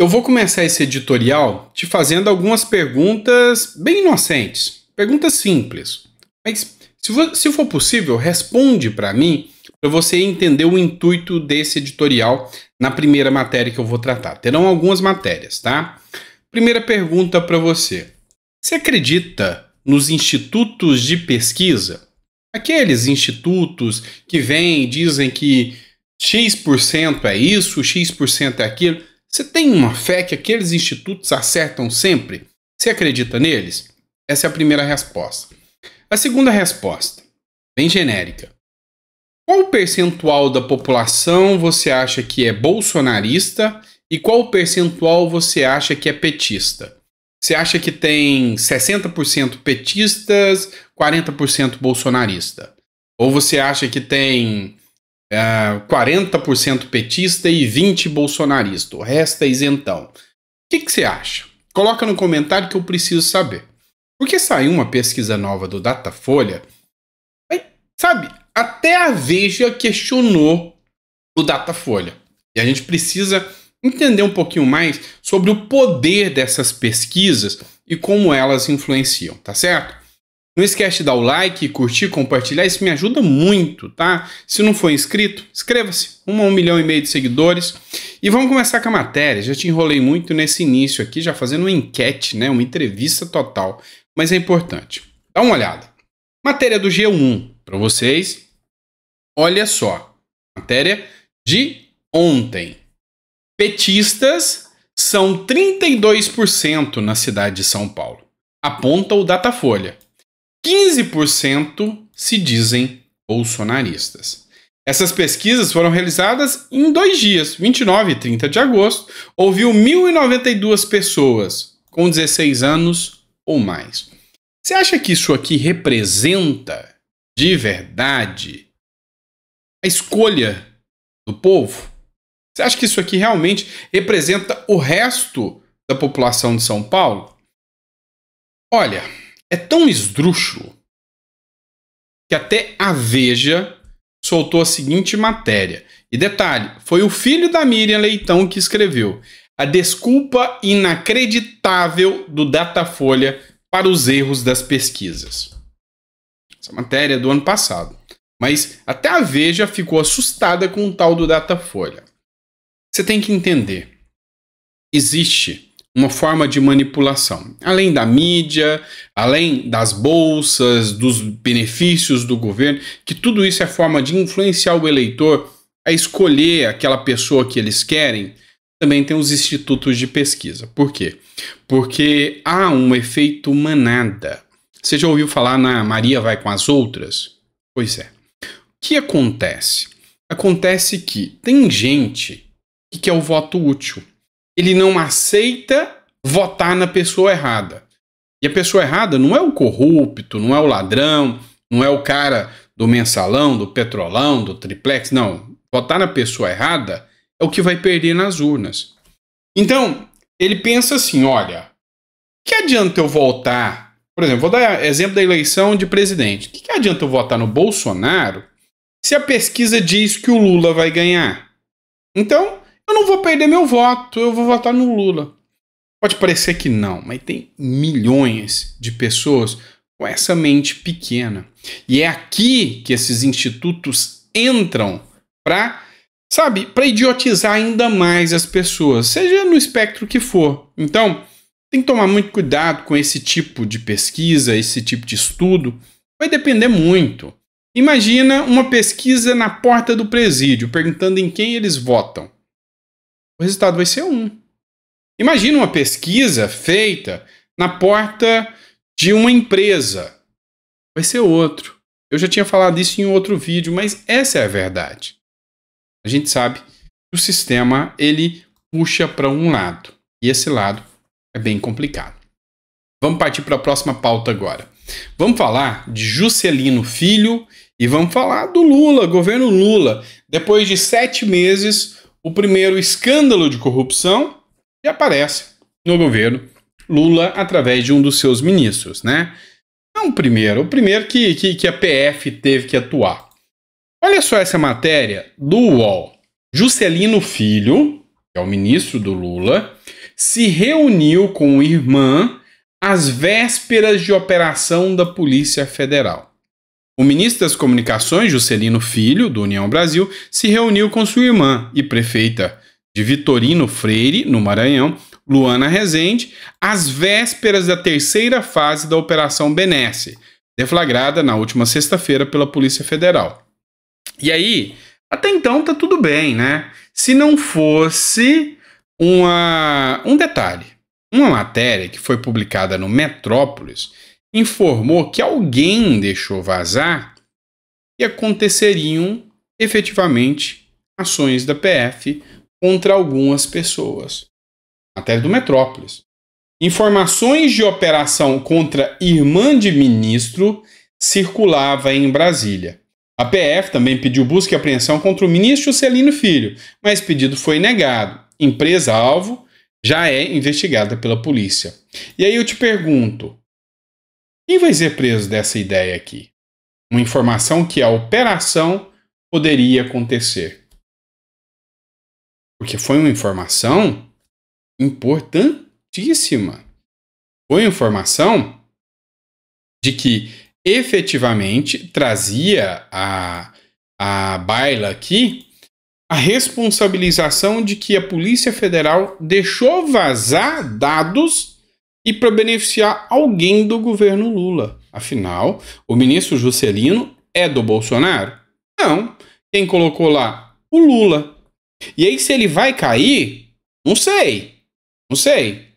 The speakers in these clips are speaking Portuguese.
Eu vou começar esse editorial te fazendo algumas perguntas bem inocentes, perguntas simples. Mas se for, se for possível, responde para mim para você entender o intuito desse editorial na primeira matéria que eu vou tratar. Terão algumas matérias, tá? Primeira pergunta para você. Você acredita nos institutos de pesquisa? Aqueles institutos que vêm e dizem que X% é isso, X% é aquilo. Você tem uma fé que aqueles institutos acertam sempre? Você acredita neles? Essa é a primeira resposta. A segunda resposta, bem genérica. Qual percentual da população você acha que é bolsonarista e qual percentual você acha que é petista? Você acha que tem 60% petistas, 40% bolsonarista? Ou você acha que tem é, 40% petista e 20% bolsonarista. O resto é isentão. O que, que você acha? Coloca no comentário que eu preciso saber. Porque saiu uma pesquisa nova do Datafolha. Aí, sabe, até a Veja questionou o Datafolha. E a gente precisa entender um pouquinho mais sobre o poder dessas pesquisas e como elas influenciam, tá certo? Não esquece de dar o like, curtir, compartilhar, isso me ajuda muito, tá? Se não for inscrito, inscreva-se, uma um milhão e meio de seguidores. E vamos começar com a matéria, já te enrolei muito nesse início aqui, já fazendo uma enquete, né? Uma entrevista total, mas é importante. Dá uma olhada. Matéria do G1 para vocês. Olha só, matéria de ontem. Petistas são 32% na cidade de São Paulo, aponta o Datafolha. 15% se dizem bolsonaristas. Essas pesquisas foram realizadas em dois dias, 29 e 30 de agosto. Ouviu 1.092 pessoas com 16 anos ou mais. Você acha que isso aqui representa de verdade a escolha do povo? Você acha que isso aqui realmente representa o resto da população de São Paulo? Olha, é tão esdrúxulo que até a Veja soltou a seguinte matéria. E detalhe, foi o filho da Miriam Leitão que escreveu a desculpa inacreditável do Datafolha para os erros das pesquisas. Essa matéria é do ano passado. Mas até a Veja ficou assustada com o tal do Datafolha. Você tem que entender. Existe uma forma de manipulação. Além da mídia, além das bolsas, dos benefícios do governo, que tudo isso é forma de influenciar o eleitor a escolher aquela pessoa que eles querem, também tem os institutos de pesquisa. Por quê? Porque há um efeito manada. Você já ouviu falar na Maria vai com as outras? Pois é. O que acontece? Acontece que tem gente que quer o voto útil ele não aceita votar na pessoa errada. E a pessoa errada não é o corrupto, não é o ladrão, não é o cara do mensalão, do petrolão, do triplex, não. Votar na pessoa errada é o que vai perder nas urnas. Então, ele pensa assim: olha, que adianta eu votar? Por exemplo, vou dar exemplo da eleição de presidente. Que, que adianta eu votar no Bolsonaro se a pesquisa diz que o Lula vai ganhar? Então, eu não vou perder meu voto, eu vou votar no Lula. Pode parecer que não, mas tem milhões de pessoas com essa mente pequena. E é aqui que esses institutos entram para, sabe, para idiotizar ainda mais as pessoas, seja no espectro que for. Então, tem que tomar muito cuidado com esse tipo de pesquisa, esse tipo de estudo. Vai depender muito. Imagina uma pesquisa na porta do presídio, perguntando em quem eles votam o resultado vai ser um. Imagina uma pesquisa feita na porta de uma empresa. Vai ser outro. Eu já tinha falado isso em outro vídeo, mas essa é a verdade. A gente sabe que o sistema ele puxa para um lado, e esse lado é bem complicado. Vamos partir para a próxima pauta agora. Vamos falar de Juscelino Filho e vamos falar do Lula, governo Lula. Depois de sete meses, o primeiro escândalo de corrupção que aparece no governo Lula através de um dos seus ministros, né? Não primeiro, o primeiro que, que, que a PF teve que atuar. Olha só essa matéria do UOL. Juscelino Filho, que é o ministro do Lula, se reuniu com o irmã às vésperas de operação da Polícia Federal. O ministro das Comunicações, Juscelino Filho, do União Brasil, se reuniu com sua irmã e prefeita de Vitorino Freire, no Maranhão, Luana Rezende, às vésperas da terceira fase da Operação Benesse, deflagrada na última sexta-feira pela Polícia Federal. E aí, até então tá tudo bem, né? Se não fosse uma, um detalhe, uma matéria que foi publicada no Metrópolis informou que alguém deixou vazar que aconteceriam efetivamente ações da PF contra algumas pessoas, até do Metrópolis. Informações de operação contra irmã de ministro circulava em Brasília. A PF também pediu busca e apreensão contra o ministro Celino Filho, mas pedido foi negado. Empresa alvo já é investigada pela polícia. E aí eu te pergunto, quem vai ser preso dessa ideia aqui? Uma informação que a operação poderia acontecer. Porque foi uma informação importantíssima. Foi uma informação de que efetivamente trazia a, a baila aqui a responsabilização de que a Polícia Federal deixou vazar dados e para beneficiar alguém do governo Lula. Afinal, o ministro Juscelino é do Bolsonaro? Não. Quem colocou lá? O Lula. E aí, se ele vai cair? Não sei. Não sei.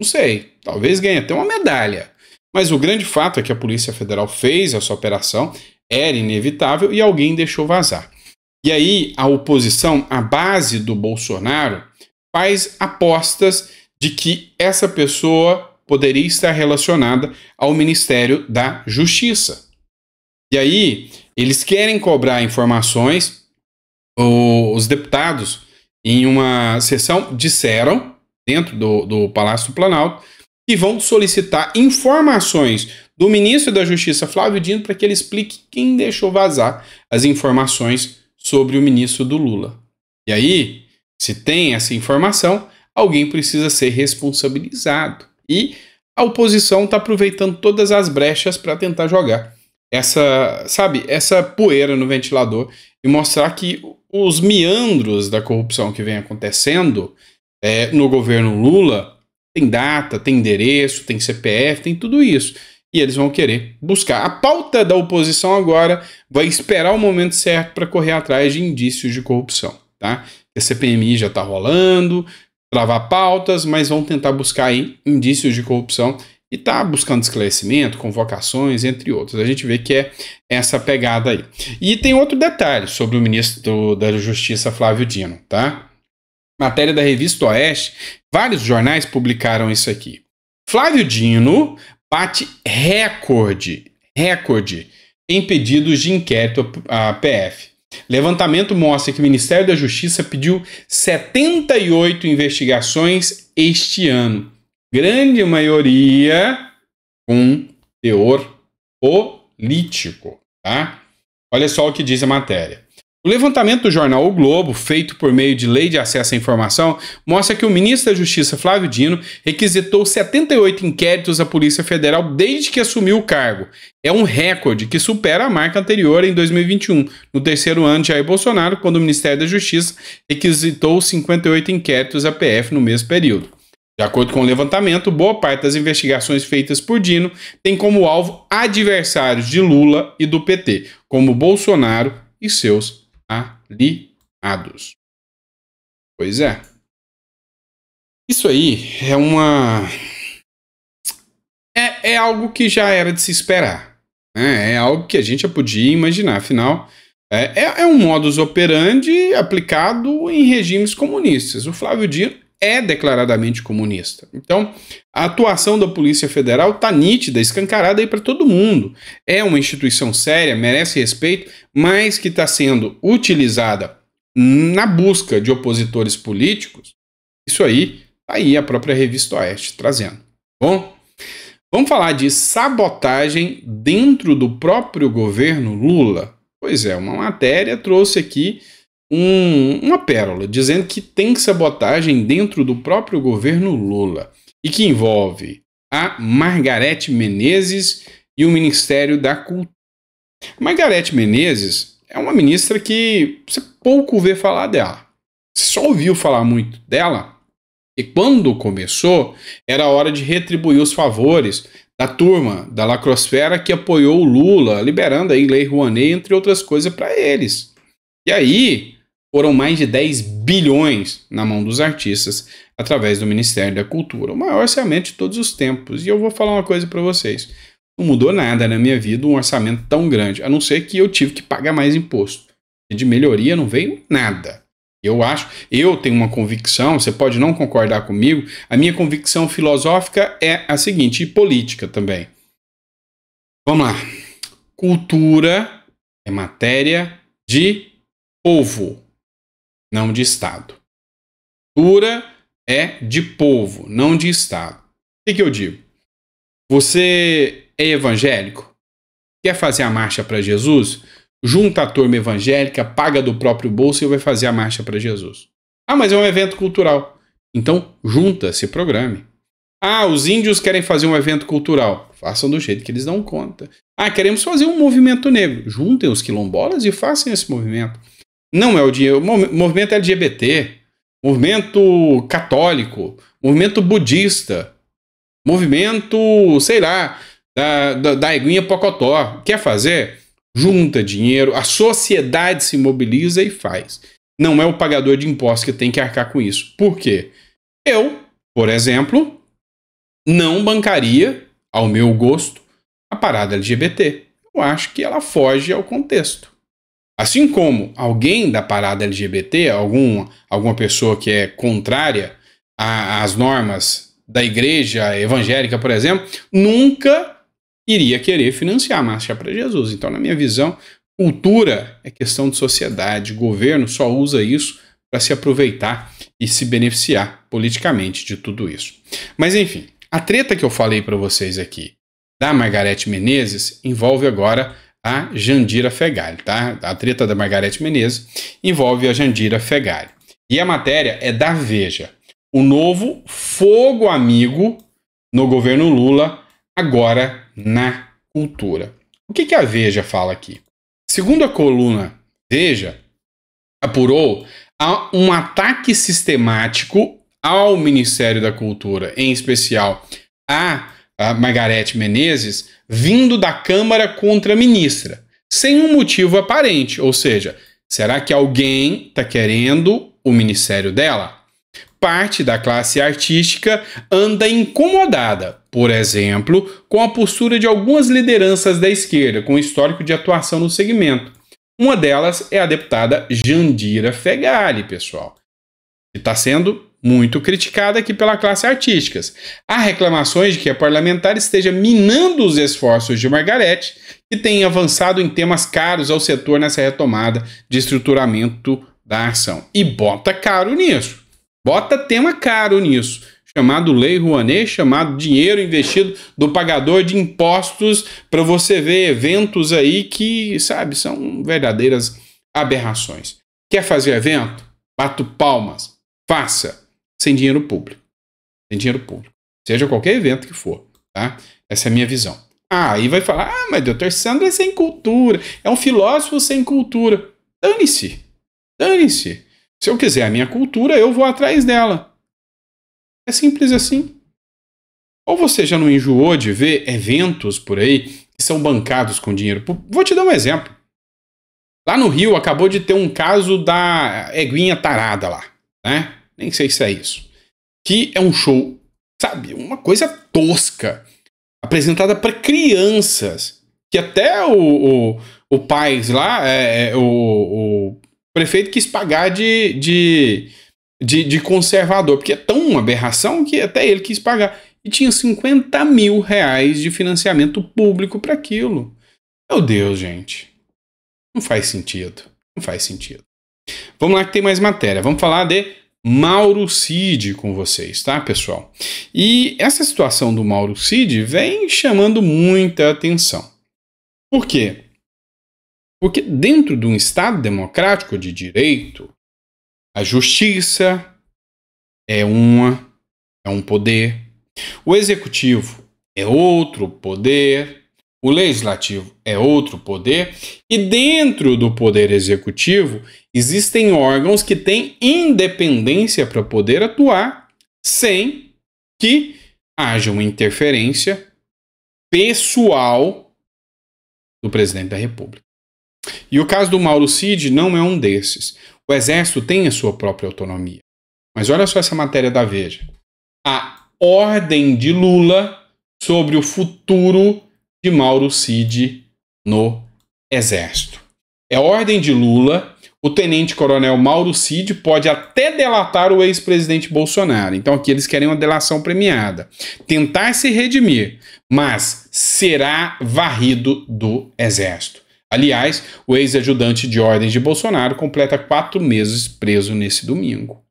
Não sei. Talvez ganhe até uma medalha. Mas o grande fato é que a Polícia Federal fez essa operação, era inevitável e alguém deixou vazar. E aí, a oposição, a base do Bolsonaro, faz apostas de que essa pessoa poderia estar relacionada ao Ministério da Justiça. E aí, eles querem cobrar informações, os deputados, em uma sessão, disseram, dentro do, do Palácio do Planalto, que vão solicitar informações do ministro da Justiça, Flávio Dino, para que ele explique quem deixou vazar as informações sobre o ministro do Lula. E aí, se tem essa informação, alguém precisa ser responsabilizado. E a oposição está aproveitando todas as brechas para tentar jogar essa, sabe, essa poeira no ventilador e mostrar que os meandros da corrupção que vem acontecendo é, no governo Lula tem data, tem endereço, tem CPF, tem tudo isso. E eles vão querer buscar. A pauta da oposição agora vai esperar o momento certo para correr atrás de indícios de corrupção. Tá? A CPMI já está rolando, travar pautas, mas vão tentar buscar aí indícios de corrupção e tá buscando esclarecimento, convocações, entre outros. A gente vê que é essa pegada aí. E tem outro detalhe sobre o ministro da Justiça Flávio Dino, tá? Matéria da revista Oeste, vários jornais publicaram isso aqui. Flávio Dino bate recorde, recorde em pedidos de inquérito à PF. Levantamento mostra que o Ministério da Justiça pediu 78 investigações este ano, grande maioria com teor político, tá? Olha só o que diz a matéria. O levantamento do jornal O Globo, feito por meio de Lei de Acesso à Informação, mostra que o ministro da Justiça Flávio Dino requisitou 78 inquéritos à Polícia Federal desde que assumiu o cargo. É um recorde que supera a marca anterior em 2021, no terceiro ano de Jair Bolsonaro, quando o Ministério da Justiça requisitou 58 inquéritos à PF no mesmo período. De acordo com o levantamento, boa parte das investigações feitas por Dino tem como alvo adversários de Lula e do PT, como Bolsonaro e seus aliados. Pois é. Isso aí é uma. É, é algo que já era de se esperar. Né? É algo que a gente já podia imaginar. Afinal, é, é, é um modus operandi aplicado em regimes comunistas. O Flávio Dino é declaradamente comunista. Então, a atuação da Polícia Federal está nítida, escancarada aí para todo mundo. É uma instituição séria, merece respeito, mas que está sendo utilizada na busca de opositores políticos. Isso aí, tá aí a própria revista Oeste trazendo. Tá bom, vamos falar de sabotagem dentro do próprio governo Lula. Pois é, uma matéria trouxe aqui um, uma pérola dizendo que tem sabotagem dentro do próprio governo Lula e que envolve a Margarete Menezes e o Ministério da Cultura. Margarete Menezes é uma ministra que você pouco vê falar dela. Você só ouviu falar muito dela e quando começou, era hora de retribuir os favores da turma da lacrosfera que apoiou o Lula, liberando aí Lei Rouanet, entre outras coisas, para eles. E aí, foram mais de 10 bilhões na mão dos artistas através do Ministério da Cultura, o maior orçamento de todos os tempos. E eu vou falar uma coisa para vocês: não mudou nada na minha vida um orçamento tão grande, a não ser que eu tive que pagar mais imposto. E de melhoria não veio nada. Eu acho, eu tenho uma convicção, você pode não concordar comigo, a minha convicção filosófica é a seguinte, e política também. Vamos lá. Cultura é matéria de povo não de Estado. Cultura é de povo, não de Estado. O que, que eu digo? Você é evangélico? Quer fazer a marcha para Jesus? Junta a turma evangélica, paga do próprio bolso e vai fazer a marcha para Jesus. Ah, mas é um evento cultural. Então, junta, se programe. Ah, os índios querem fazer um evento cultural. Façam do jeito que eles dão conta. Ah, queremos fazer um movimento negro. Juntem os quilombolas e façam esse movimento. Não é o dinheiro. Movimento LGBT, movimento católico, movimento budista, movimento, sei lá, da, da, da Eguinha Pocotó. Quer fazer? Junta dinheiro, a sociedade se mobiliza e faz. Não é o pagador de impostos que tem que arcar com isso. Por quê? Eu, por exemplo, não bancaria, ao meu gosto, a parada LGBT. Eu acho que ela foge ao contexto. Assim como alguém da parada LGBT, algum, alguma pessoa que é contrária às normas da igreja evangélica, por exemplo, nunca iria querer financiar a marcha para Jesus. Então, na minha visão, cultura é questão de sociedade, o governo só usa isso para se aproveitar e se beneficiar politicamente de tudo isso. Mas enfim, a treta que eu falei para vocês aqui da Margarete Menezes envolve agora a Jandira Fegali, tá? A treta da Margarete Menezes envolve a Jandira Fegali. E a matéria é da Veja. O novo fogo amigo no governo Lula, agora na cultura. O que, que a Veja fala aqui? Segundo a coluna Veja, apurou um ataque sistemático ao Ministério da Cultura, em especial a, a Margarete Menezes, vindo da Câmara contra a ministra, sem um motivo aparente, ou seja, será que alguém está querendo o ministério dela? Parte da classe artística anda incomodada, por exemplo, com a postura de algumas lideranças da esquerda com histórico de atuação no segmento. Uma delas é a deputada Jandira Fegali, pessoal, que está sendo muito criticada aqui pela classe artística. Há reclamações de que a parlamentar esteja minando os esforços de Margarete, que tem avançado em temas caros ao setor nessa retomada de estruturamento da ação. E bota caro nisso. Bota tema caro nisso. Chamado Lei Rouanet, chamado dinheiro investido do pagador de impostos, para você ver eventos aí que, sabe, são verdadeiras aberrações. Quer fazer evento? Bato palmas. Faça sem dinheiro público. Sem dinheiro público. Seja qualquer evento que for, tá? Essa é a minha visão. Ah, aí vai falar, ah, mas doutor Sandro é sem cultura, é um filósofo sem cultura. Dane-se, dane-se. Se eu quiser a minha cultura, eu vou atrás dela. É simples assim. Ou você já não enjoou de ver eventos por aí que são bancados com dinheiro público? Vou te dar um exemplo. Lá no Rio acabou de ter um caso da eguinha tarada lá, né? nem sei se é isso, que é um show, sabe, uma coisa tosca, apresentada para crianças, que até o, o, o pai lá, é, é, o, o prefeito quis pagar de, de, de, de conservador, porque é tão uma aberração que até ele quis pagar. E tinha 50 mil reais de financiamento público para aquilo. Meu Deus, gente. Não faz sentido. Não faz sentido. Vamos lá que tem mais matéria. Vamos falar de Mauro Cid com vocês, tá, pessoal? E essa situação do Mauro Cid vem chamando muita atenção. Por quê? Porque dentro de um Estado democrático de direito, a justiça é uma, é um poder. O executivo é outro poder. O legislativo é outro poder. E dentro do poder executivo Existem órgãos que têm independência para poder atuar sem que haja uma interferência pessoal do presidente da República. E o caso do Mauro Cid não é um desses. O Exército tem a sua própria autonomia. Mas olha só essa matéria da Veja. A ordem de Lula sobre o futuro de Mauro Cid no Exército. É ordem de Lula o tenente-coronel Mauro Cid pode até delatar o ex-presidente Bolsonaro. Então aqui eles querem uma delação premiada. Tentar se redimir, mas será varrido do exército. Aliás, o ex-ajudante de ordens de Bolsonaro completa quatro meses preso nesse domingo.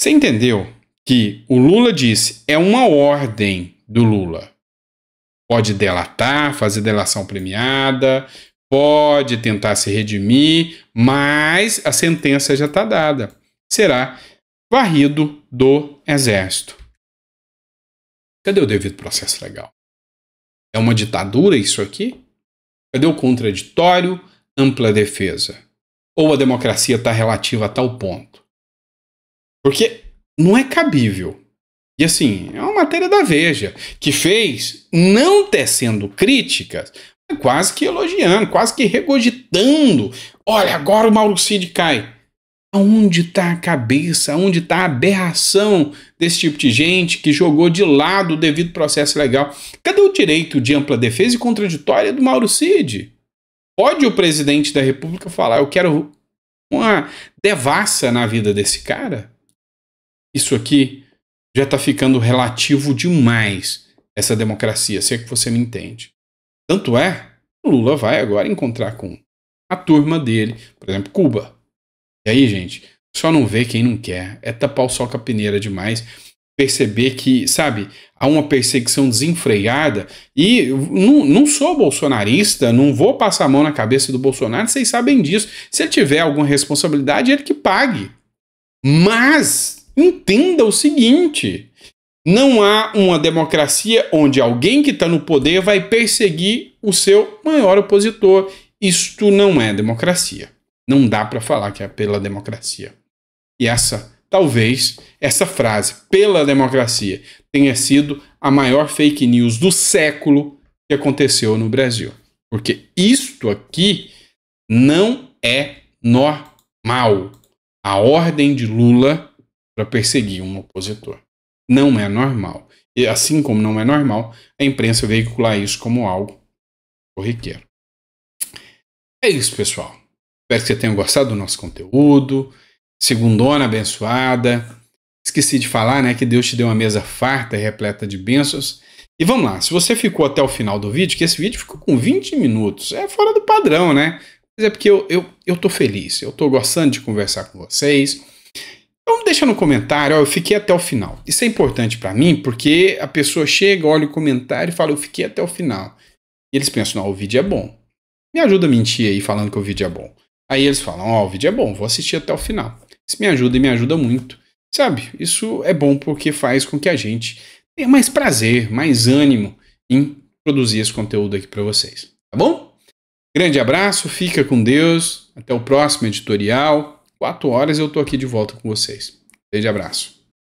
Você entendeu que o Lula disse é uma ordem do Lula. Pode delatar, fazer delação premiada, pode tentar se redimir, mas a sentença já está dada. Será varrido do exército. Cadê o devido processo legal? É uma ditadura isso aqui? Cadê o contraditório, ampla defesa? Ou a democracia está relativa a tal ponto? Porque não é cabível. E assim, é uma matéria da Veja, que fez, não tecendo críticas, quase que elogiando, quase que regogitando. Olha, agora o Mauro Cid cai. Aonde está a cabeça? Aonde está a aberração desse tipo de gente que jogou de lado o devido processo legal? Cadê o direito de ampla defesa e contraditória do Mauro Cid? Pode o presidente da República falar: eu quero uma devassa na vida desse cara? Isso aqui já está ficando relativo demais, essa democracia, se é que você me entende. Tanto é, Lula vai agora encontrar com a turma dele, por exemplo, Cuba. E aí, gente, só não vê quem não quer. É tapar o sol com a peneira demais. Perceber que, sabe, há uma perseguição desenfreada. E não, não sou bolsonarista, não vou passar a mão na cabeça do Bolsonaro, vocês sabem disso. Se ele tiver alguma responsabilidade, é ele que pague. Mas entenda o seguinte: não há uma democracia onde alguém que está no poder vai perseguir o seu maior opositor. Isto não é democracia. Não dá para falar que é pela democracia. E essa, talvez, essa frase, pela democracia, tenha sido a maior fake news do século que aconteceu no Brasil. Porque isto aqui não é normal. A ordem de Lula para perseguir um opositor não é normal. E assim como não é normal, a imprensa veicular isso como algo corriqueiro. É isso, pessoal. Espero que vocês tenham gostado do nosso conteúdo. Segundona abençoada. Esqueci de falar, né, que Deus te deu uma mesa farta e repleta de bênçãos. E vamos lá, se você ficou até o final do vídeo, que esse vídeo ficou com 20 minutos, é fora do padrão, né? Mas é porque eu, eu, eu tô feliz, eu tô gostando de conversar com vocês deixa no comentário, ó, eu fiquei até o final. Isso é importante para mim porque a pessoa chega, olha o comentário e fala, eu fiquei até o final. E eles pensam, o vídeo é bom. Me ajuda a mentir aí falando que o vídeo é bom. Aí eles falam, ó, o vídeo é bom, vou assistir até o final. Isso me ajuda e me ajuda muito. Sabe, isso é bom porque faz com que a gente tenha mais prazer, mais ânimo em produzir esse conteúdo aqui para vocês. Tá bom? Grande abraço, fica com Deus, até o próximo editorial. 4 horas eu estou aqui de volta com vocês. Um grande abraço.